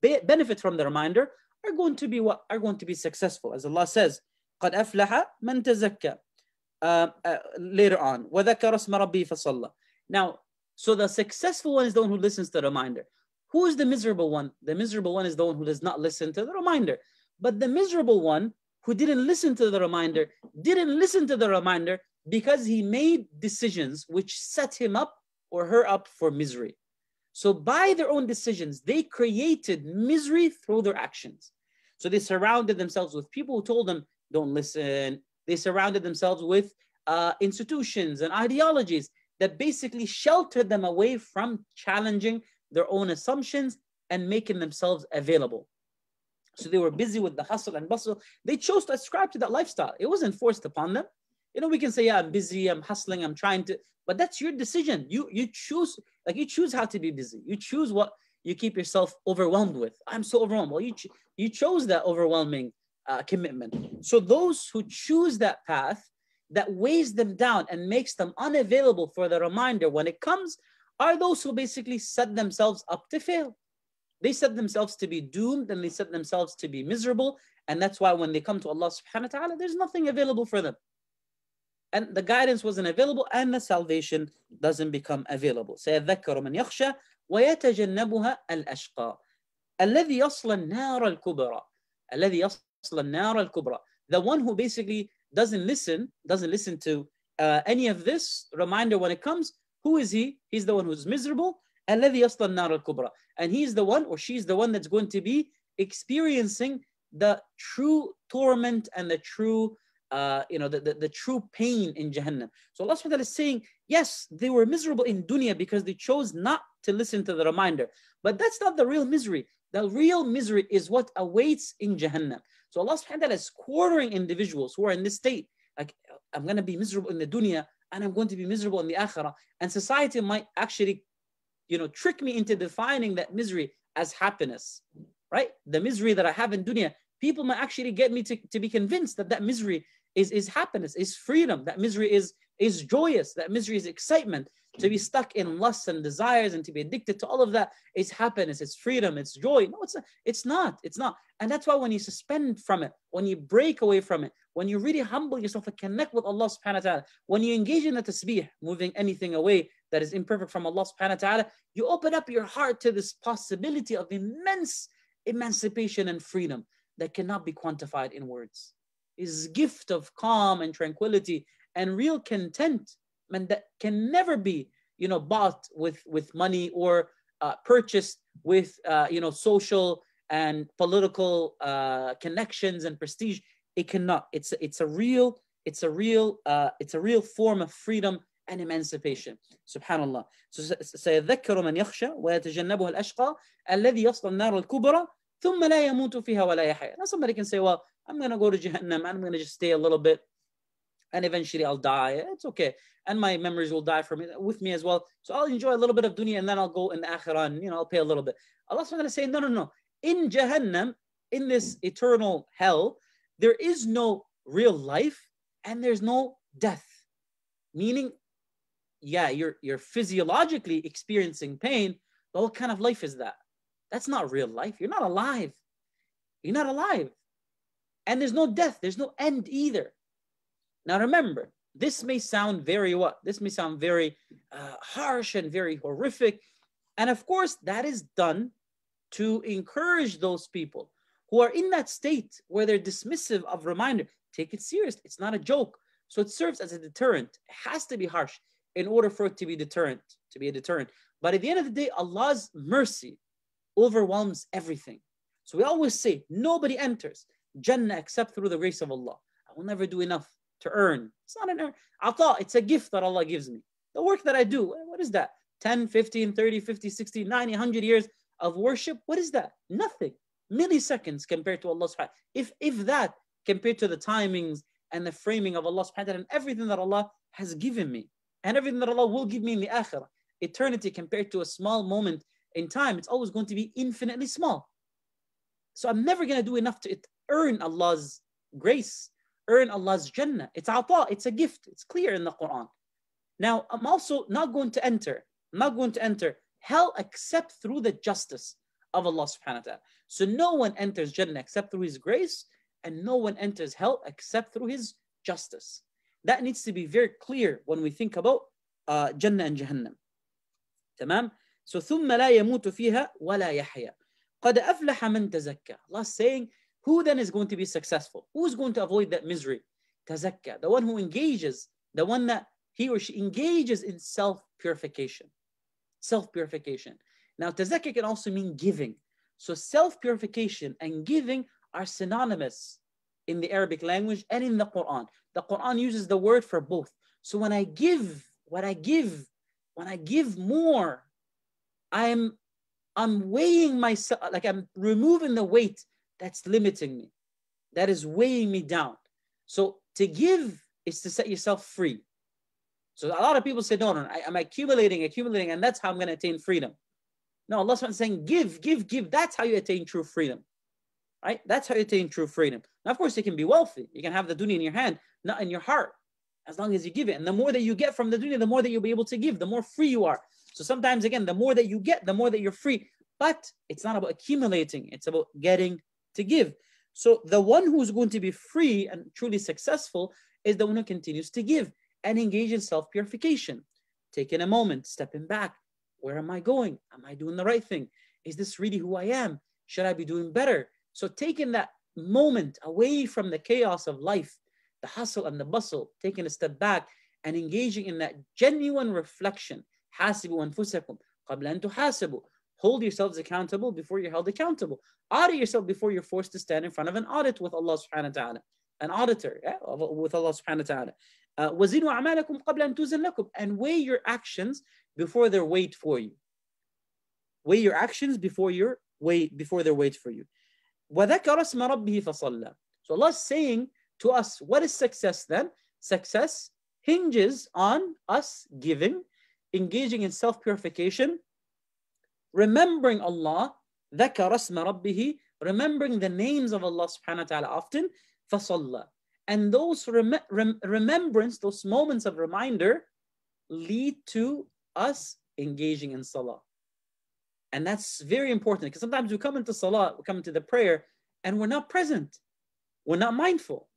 be- benefit from the reminder are going to be what are going to be successful, as Allah says. قد أفلح من تزكى um, uh, later on. وَذَكَرَ اسْمَ رَبِّهِ فَصَلَّى Now, so the successful one is the one who listens to the reminder. Who is the miserable one? The miserable one is the one who does not listen to the reminder. But the miserable one who didn't listen to the reminder didn't listen to the reminder because he made decisions which set him up or her up for misery. So, by their own decisions, they created misery through their actions. So, they surrounded themselves with people who told them, Don't listen, they surrounded themselves with uh, institutions and ideologies that basically sheltered them away from challenging their own assumptions and making themselves available. So they were busy with the hustle and bustle. They chose to ascribe to that lifestyle. It wasn't forced upon them. You know, we can say, yeah, I'm busy, I'm hustling, I'm trying to, but that's your decision. You you choose, like you choose how to be busy. You choose what you keep yourself overwhelmed with. I'm so overwhelmed. Well, you ch- you chose that overwhelming uh, commitment. So those who choose that path that weighs them down and makes them unavailable for the reminder when it comes are those who basically set themselves up to fail. They set themselves to be doomed and they set themselves to be miserable. And that's why when they come to Allah subhanahu wa ta'ala, there's nothing available for them. And the guidance wasn't available and the salvation doesn't become available. سيذكر من يخشى ويتجنبها الأشقى الذي يصل النار الكبرى الذي يصل the one who basically doesn't listen, doesn't listen to uh, any of this reminder when it comes, who is he? He's the one who's miserable. And he's the one or she's the one that's going to be experiencing the true torment and the true uh, you know the, the, the, true pain in Jahannam. So Allah subhanahu is saying, yes, they were miserable in dunya because they chose not to listen to the reminder. But that's not the real misery. The real misery is what awaits in Jahannam. So Allah subhanahu wa ta'ala is quartering individuals who are in this state. Like, I'm going to be miserable in the dunya and I'm going to be miserable in the akhirah. And society might actually, you know, trick me into defining that misery as happiness, right? The misery that I have in dunya, people might actually get me to, to be convinced that that misery is, is happiness, is freedom. That misery is is joyous, that misery is excitement. To be stuck in lusts and desires and to be addicted to all of that is happiness, it's freedom, it's joy. No, it's not, it's not, it's not. And that's why when you suspend from it, when you break away from it, when you really humble yourself and connect with Allah subhanahu wa ta'ala, when you engage in the tasbih, moving anything away that is imperfect from Allah subhanahu wa ta'ala, you open up your heart to this possibility of immense emancipation and freedom that cannot be quantified in words. His gift of calm and tranquility and real content man, that can never be you know bought with with money or uh, purchased with uh, you know social and political uh, connections and prestige it cannot it's it's a real it's a real uh, it's a real form of freedom and emancipation Subhanallah. so, سيذكر من يخشى ويتجنبها الأشقى الذي الَّذِي النار الكبرى ثم لا يموت فيها ولا فِيهَا somebody can say well I'm gonna go to Jahannam I'm gonna just stay a little bit and eventually I'll die. It's okay. And my memories will die for me with me as well. So I'll enjoy a little bit of dunya and then I'll go in the akhirah and you know I'll pay a little bit. Allah subhanahu wa ta'ala saying, no, no, no. In Jahannam, in this eternal hell, there is no real life and there's no death. Meaning, yeah, you're you're physiologically experiencing pain. But what kind of life is that? That's not real life. You're not alive. You're not alive. And there's no death, there's no end either. Now remember, this may sound very what? This may sound very uh, harsh and very horrific. And of course, that is done to encourage those people who are in that state where they're dismissive of reminder. Take it serious. It's not a joke. So it serves as a deterrent. It has to be harsh in order for it to be deterrent, to be a deterrent. But at the end of the day, Allah's mercy overwhelms everything. So we always say, nobody enters Jannah except through the grace of Allah. I will never do enough to earn. It's not an earn. Ata, it's a gift that Allah gives me. The work that I do, what is that? 10, 15, 30, 50, 60, 90, 100 years of worship. What is that? Nothing. Milliseconds compared to Allah subhanahu If, if that compared to the timings and the framing of Allah subhanahu and everything that Allah has given me and everything that Allah will give me in the akhirah, eternity compared to a small moment in time, it's always going to be infinitely small. So I'm never going to do enough to earn Allah's grace earn Allah's Jannah. It's ata, it's a gift. It's clear in the Quran. Now, I'm also not going to enter, I'm not going to enter hell except through the justice of Allah subhanahu wa ta'ala. So no one enters Jannah except through His grace, and no one enters hell except through His justice. That needs to be very clear when we think about uh, Jannah and Jahannam. تمام؟ So ثم لا يموت فيها ولا يحيا. قد أفلح من تزكى. Allah saying who then is going to be successful? Who's going to avoid that misery? Tazakka, the one who engages, the one that he or she engages in self purification. Self purification. Now, tazakka can also mean giving. So, self purification and giving are synonymous in the Arabic language and in the Quran. The Quran uses the word for both. So, when I give, when I give, when I give more, I'm I'm weighing myself, like I'm removing the weight that's limiting me. That is weighing me down. So to give is to set yourself free. So a lot of people say, no, no, I, am accumulating, accumulating, and that's how I'm going to attain freedom. No, Allah is saying, give, give, give. That's how you attain true freedom. Right? That's how you attain true freedom. Now, of course, you can be wealthy. You can have the dunya in your hand, not in your heart, as long as you give it. And the more that you get from the dunya, the more that you'll be able to give, the more free you are. So sometimes, again, the more that you get, the more that you're free. But it's not about accumulating, it's about getting to give. So the one who's going to be free and truly successful is the one who continues to give and engage in self purification. Taking a moment, stepping back. Where am I going? Am I doing the right thing? Is this really who I am? Should I be doing better? So taking that moment away from the chaos of life, the hustle and the bustle, taking a step back and engaging in that genuine reflection. حاسبوا أنفسكم قبل أن تحاسبوا hold yourselves accountable before you're held accountable. Audit yourself before you're forced to stand in front of an audit with Allah subhanahu wa ta'ala, an auditor yeah, with Allah subhanahu wa ta'ala. Uh, And weigh your actions before their weight for you. Weigh your actions before your weight before their weight for you. So Allah is saying to us, what is success then? Success hinges on us giving, engaging in self-purification, remembering Allah, ذَكَرَ اسْمَ رَبِّهِ remembering the names of Allah subhanahu wa ta'ala often, فَصَلَّى And those rem rem remembrance, those moments of reminder, lead to us engaging in salah. And that's very important because sometimes we come into salah, we come into the prayer, and we're not present. We're not mindful.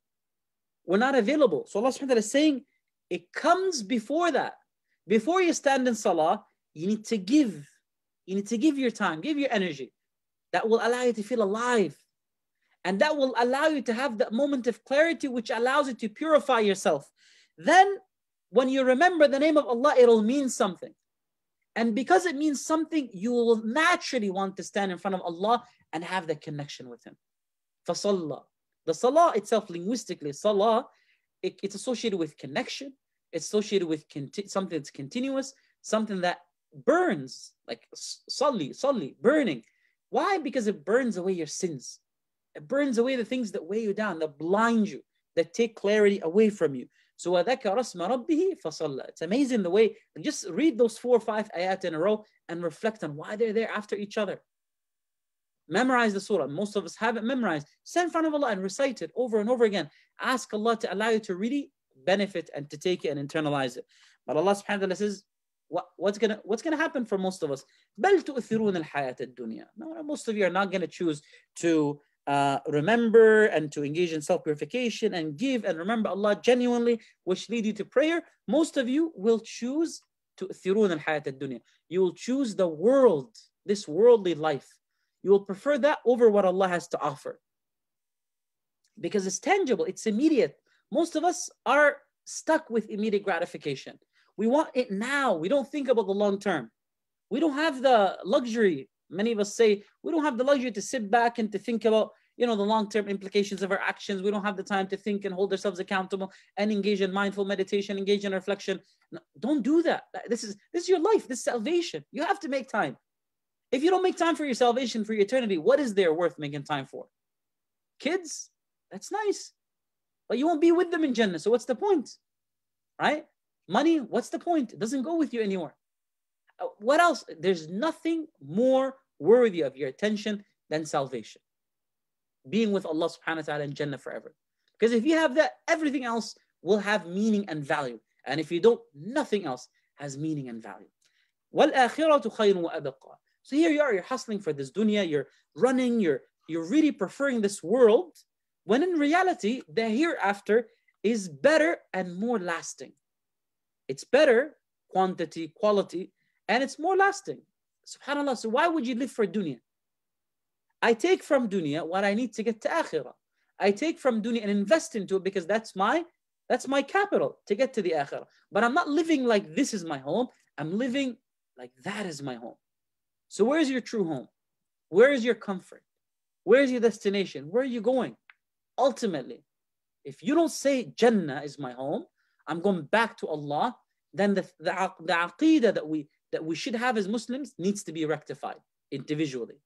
We're not available. So Allah subhanahu wa ta'ala is saying it comes before that. Before you stand in salah, you need to give you need to give your time, give your energy. That will allow you to feel alive. And that will allow you to have that moment of clarity, which allows you to purify yourself. Then, when you remember the name of Allah, it'll mean something. And because it means something, you will naturally want to stand in front of Allah and have that connection with Him. Fasallah. The salah itself, linguistically, salah, it, it's associated with connection, it's associated with conti- something that's continuous, something that burns, like suddenly, suddenly burning. Why? Because it burns away your sins. It burns away the things that weigh you down, that blind you, that take clarity away from you. So وَذَكَرَ sallallahu alaihi wasallam. It's amazing the way, and just read those four or five ayat in a row and reflect on why they're there after each other. Memorize the surah. Most of us haven't memorized. Stand in front of Allah and recite it over and over again. Ask Allah to allow you to really benefit and to take it and internalize it. But Allah subhanahu wa ta'ala says, what's gonna what's gonna happen for most of us? most of you are not gonna choose to uh, remember and to engage in self purification and give and remember Allah genuinely, which lead you to prayer. Most of you will choose to You will choose the world, this worldly life. You will prefer that over what Allah has to offer because it's tangible, it's immediate. Most of us are stuck with immediate gratification. We want it now. We don't think about the long term. We don't have the luxury. Many of us say we don't have the luxury to sit back and to think about you know the long-term implications of our actions we don't have the time to think and hold ourselves accountable and engage in mindful meditation engage in reflection no, don't do that this is this is your life this is salvation you have to make time if you don't make time for your salvation for your eternity what is there worth making time for kids that's nice but you won't be with them in jannah so what's the point right Money, what's the point? It doesn't go with you anymore. Uh, what else? There's nothing more worthy of your attention than salvation. Being with Allah subhanahu wa ta'ala in Jannah forever. Because if you have that, everything else will have meaning and value. And if you don't, nothing else has meaning and value. So here you are, you're hustling for this dunya, you're running, you're you're really preferring this world, when in reality, the hereafter is better and more lasting. It's better quantity, quality, and it's more lasting. Subhanallah. So why would you live for dunya? I take from dunya what I need to get to akhirah. I take from dunya and invest into it because that's my that's my capital to get to the akhirah. But I'm not living like this is my home. I'm living like that is my home. So where is your true home? Where is your comfort? Where is your destination? Where are you going? Ultimately, if you don't say Jannah is my home, I'm going back to Allah, then the, the, the aqidah that we, that we should have as Muslims needs to be rectified individually.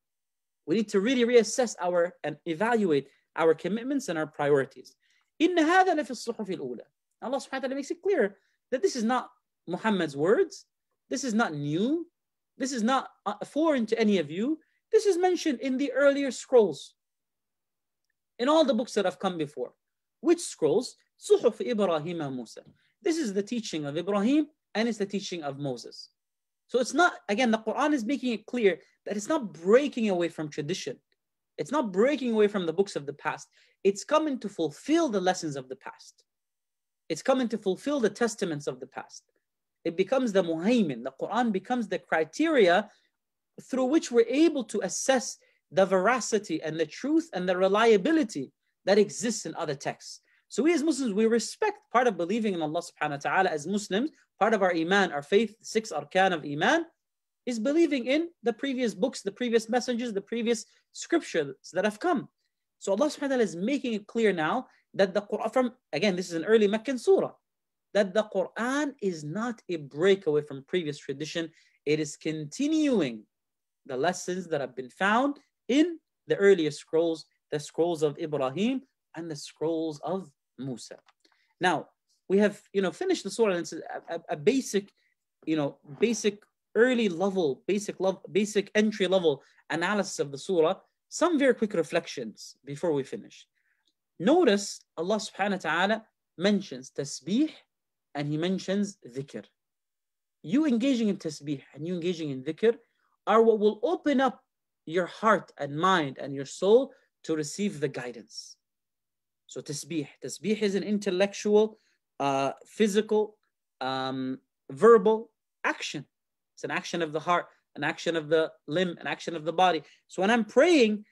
We need to really reassess our and evaluate our commitments and our priorities. إِنَّ هَذَا لَفِي الصُّحُفِ الْأُولَى Allah subhanahu wa ta'ala makes it clear that this is not Muhammad's words. This is not new. This is not uh, foreign to any of you. This is mentioned in the earlier scrolls, in all the books that have come before. Which scrolls? Suhuf Ibrahim Musa. This is the teaching of Ibrahim and it's the teaching of Moses. So it's not, again, the Quran is making it clear that it's not breaking away from tradition. It's not breaking away from the books of the past. It's coming to fulfill the lessons of the past. It's coming to fulfill the testaments of the past. It becomes the muhaymin. The Quran becomes the criteria through which we're able to assess the veracity and the truth and the reliability that exists in other texts. So we as Muslims, we respect part of believing in Allah subhanahu wa ta'ala as Muslims, part of our iman, our faith, six arkan of iman, is believing in the previous books, the previous messengers, the previous scriptures that have come. So Allah subhanahu wa ta'ala is making it clear now that the Quran from again, this is an early Meccan surah, that the Quran is not a breakaway from previous tradition. It is continuing the lessons that have been found in the earlier scrolls, the scrolls of Ibrahim and the scrolls of Musa. Now, we have, you know, finished the surah and it's a, a, a basic, you know, basic early level, basic love, basic entry level analysis of the surah. Some very quick reflections before we finish. Notice Allah subhanahu wa ta'ala mentions tasbih and he mentions dhikr. You engaging in tasbih and you engaging in dhikr are what will open up your heart and mind and your soul to receive the guidance. So tasbih. Tasbih is an intellectual, uh, physical, um, verbal action. It's an action of the heart, an action of the limb, an action of the body. So when I'm praying,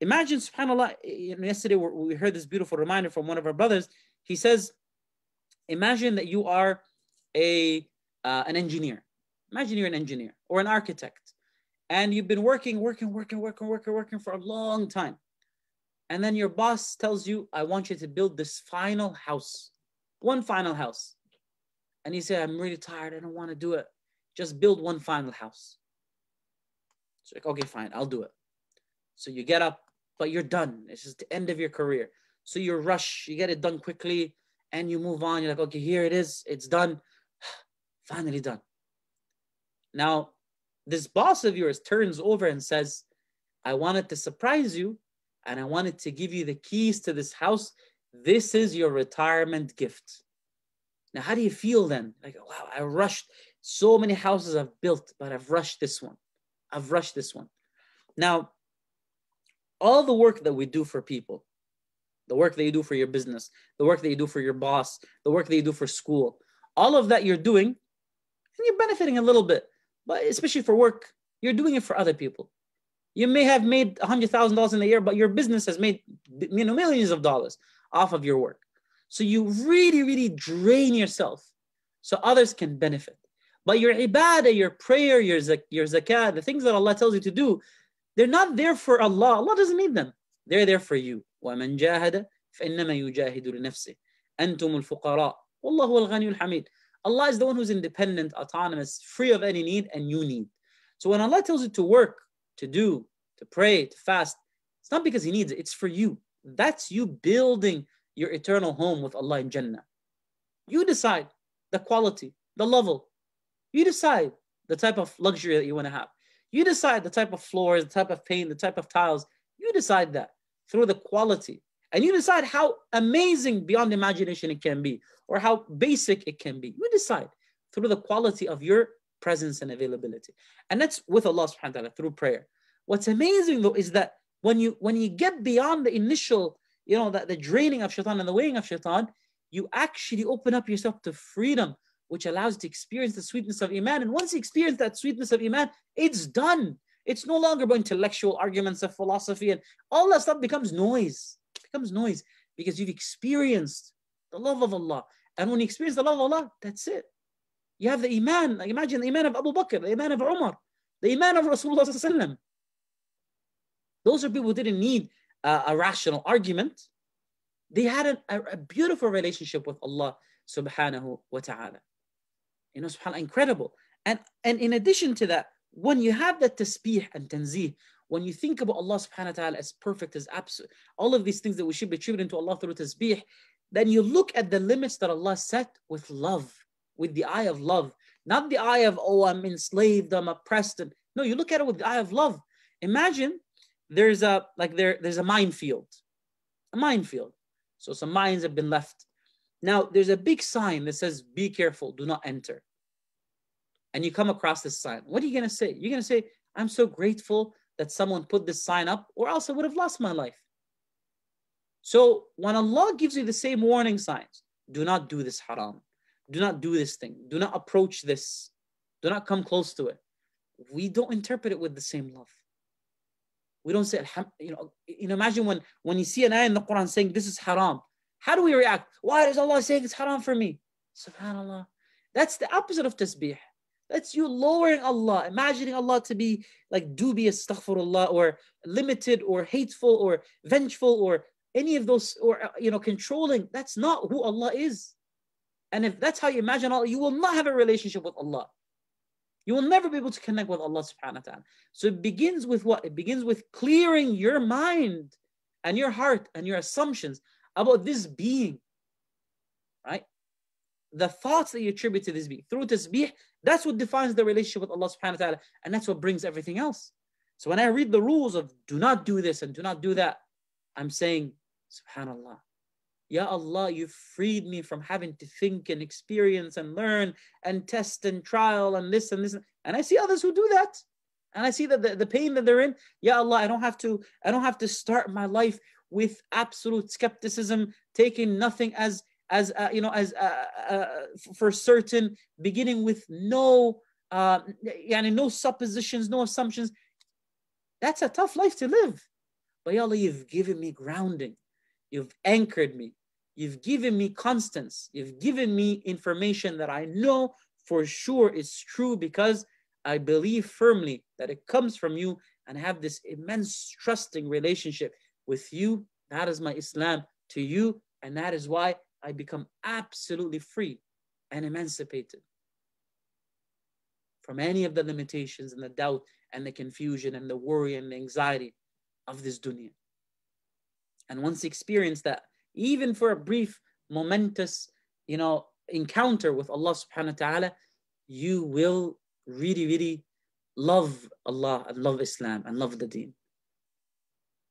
imagine, subhanAllah, yesterday we heard this beautiful reminder from one of our brothers. He says, imagine that you are a uh, an engineer. Imagine you're an engineer or an architect. And you've been working, working, working, working, working, working for a long time. And then your boss tells you, I want you to build this final house, one final house. And you say, I'm really tired. I don't want to do it. Just build one final house. It's like, okay, fine, I'll do it. So you get up, but you're done. It's just the end of your career. So you rush, you get it done quickly, and you move on. You're like, okay, here it is. It's done. (sighs) Finally done. Now, this boss of yours turns over and says, I wanted to surprise you, and I wanted to give you the keys to this house. This is your retirement gift. Now, how do you feel then? Like, wow, I rushed so many houses I've built, but I've rushed this one. I've rushed this one. Now, all the work that we do for people, the work that you do for your business, the work that you do for your boss, the work that you do for school, all of that you're doing, and you're benefiting a little bit, but especially for work, you're doing it for other people. You may have made $100,000 in a year, but your business has made you know, millions of dollars off of your work. So you really, really drain yourself so others can benefit. But your ibadah, your prayer, your, zak- your zakat, the things that Allah tells you to do, they're not there for Allah. Allah doesn't need them. They're there for you. وَمَنْ جَاهَدَ فَإِنَّمَا يُجَاهِدُ لِنَفْسِهِ أَنْتُمُ الْفُقَرَاءُ وَاللَّهُ الْغَنِيُّ الْحَمِيدُ Allah is the one who's independent, autonomous, free of any need, and you need. So when Allah tells you to work, to do, to pray, to fast, it's not because he needs it, it's for you. That's you building your eternal home with Allah in Jannah. You decide the quality, the level. You decide the type of luxury that you want to have. You decide the type of floors, the type of paint, the type of tiles. You decide that through the quality. And you decide how amazing beyond imagination it can be or how basic it can be. You decide through the quality of your presence and availability. And that's with Allah subhanahu wa ta'ala through prayer. What's amazing though is that when you when you get beyond the initial, you know, the, the draining of shaitan and the weighing of shaitan, you actually open up yourself to freedom, which allows you to experience the sweetness of Iman. And once you experience that sweetness of Iman, it's done. It's no longer about intellectual arguments of philosophy and all that stuff becomes noise. It becomes noise because you've experienced the love of Allah. And when you experience the love of Allah, that's it. You have the Iman. Imagine the Iman of Abu Bakr, the Iman of Umar, the Iman of Rasulullah. Those are people who didn't need a, a rational argument. They had a, a beautiful relationship with Allah subhanahu wa ta'ala. You know, subhanAllah, incredible. And, and in addition to that, when you have that tasbih and tanzih, when you think about Allah subhanahu wa ta'ala as perfect, as absolute, all of these things that we should be attributing to Allah through tasbih, then you look at the limits that Allah set with love with the eye of love, not the eye of, oh, I'm enslaved, I'm oppressed. And, no, you look at it with the eye of love. Imagine there's a like there, there's a minefield, a minefield. So some mines have been left. Now there's a big sign that says, be careful, do not enter. And you come across this sign. What are you gonna say? You're gonna say, I'm so grateful that someone put this sign up, or else I would have lost my life. So when Allah gives you the same warning signs, do not do this haram do not do this thing, do not approach this, do not come close to it. We don't interpret it with the same love. We don't say, you know, you know imagine when, when you see an ayah in the Quran saying this is haram, how do we react? Why is Allah saying it's haram for me? Subhanallah. That's the opposite of tasbih. That's you lowering Allah, imagining Allah to be like dubious, astaghfirullah, or limited, or hateful, or vengeful, or any of those, or uh, you know, controlling. That's not who Allah is. And if that's how you imagine Allah, you will not have a relationship with Allah. You will never be able to connect with Allah subhanahu wa ta'ala. So it begins with what? It begins with clearing your mind and your heart and your assumptions about this being. Right? The thoughts that you attribute to this being through tasbih, that's what defines the relationship with Allah subhanahu wa ta'ala, and that's what brings everything else. So when I read the rules of do not do this and do not do that, I'm saying, subhanallah, Ya Allah, you freed me from having to think and experience and learn and test and trial and this and this. And I see others who do that. And I see that the, the pain that they're in. Ya Allah, I don't have to, I don't have to start my life with absolute skepticism, taking nothing as as uh, you know as uh, uh, for certain, beginning with no uh, yani no suppositions, no assumptions. That's a tough life to live. But Ya Allah, you've given me grounding. You've anchored me. You've given me constants. You've given me information that I know for sure is true because I believe firmly that it comes from you and have this immense trusting relationship with you. That is my Islam to you. And that is why I become absolutely free and emancipated from any of the limitations and the doubt and the confusion and the worry and the anxiety of this dunya. And once you experience that, even for a brief, momentous, you know, encounter with Allah subhanahu wa ta'ala, you will really, really love Allah and love Islam and love the deen.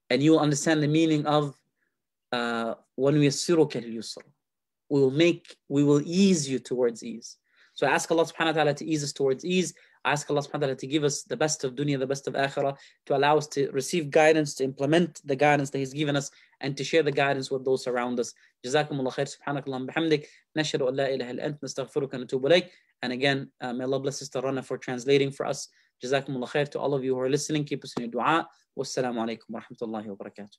And you will understand the meaning of when we yusr. We will make, we will ease you towards ease. So ask Allah subhanahu wa ta'ala to ease us towards ease I ask Allah subhanahu wa ta'ala to give us the best of dunya, the best of akhirah, to allow us to receive guidance, to implement the guidance that He's given us, and to share the guidance with those around us. Jazakumullah khair, subhanakallah bihamdik, nashadu an la ilaha ant, nastaghfiruka and natubu And again, uh, may Allah bless Sister Rana for translating for us. Jazakumullah khair to all of you who are listening. Keep us in your dua. Wassalamu alaikum wa rahmatullahi wa barakatuh.